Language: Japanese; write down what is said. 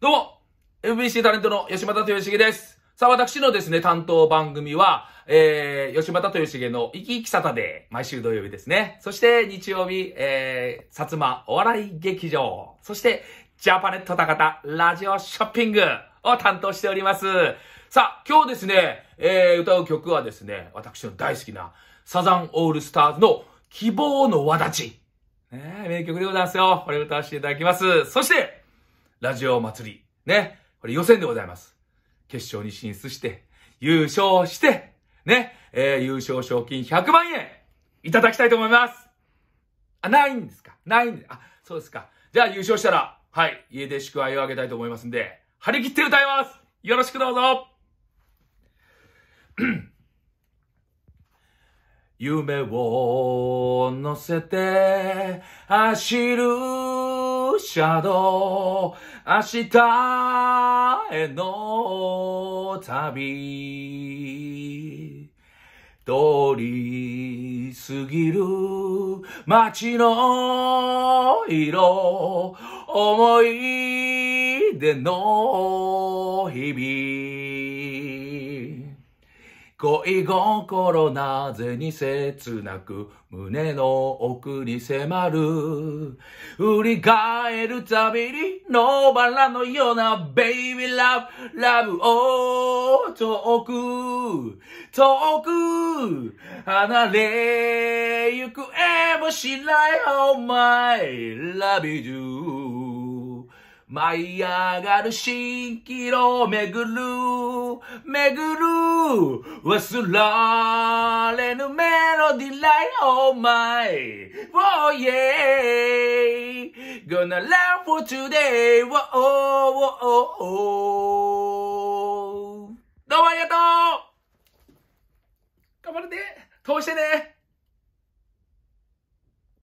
どうも !MBC タレントの吉本豊重です。さあ、私のですね、担当番組は、えー、吉本豊重の生き生きサタデー、毎週土曜日ですね。そして日曜日、えー、薩摩お笑い劇場、そしてジャパネット高田ラジオショッピングを担当しております。さあ、今日ですね、えー、歌う曲はですね、私の大好きなサザンオールスターズの希望の輪立ち。ね、名曲でございますよ。これ歌わせていただきます。そして、ラジオ祭り、ね、これ予選でございます。決勝に進出して、優勝して、ね、えー、優勝賞金100万円、いただきたいと思います。あ、ないんですかないんで、あ、そうですか。じゃあ優勝したら、はい、家で祝杯をあげたいと思いますんで、張り切って歌いますよろしくどうぞ夢を乗せて走るシャドウ明日への旅通り過ぎる街の色思い出の日々恋心なぜに切なく胸の奥に迫る。振り返るたびにバラのようなベイビーラブ、ラブを遠く、遠く離れ行方もしない Oh my love you 舞い上がる蜃気楼ぐる、めぐる、忘られぬメロディーライオーマイ、oh yeah, gonna love for today, oh, oh, oh, oh. どうもありがとう頑張るね通してね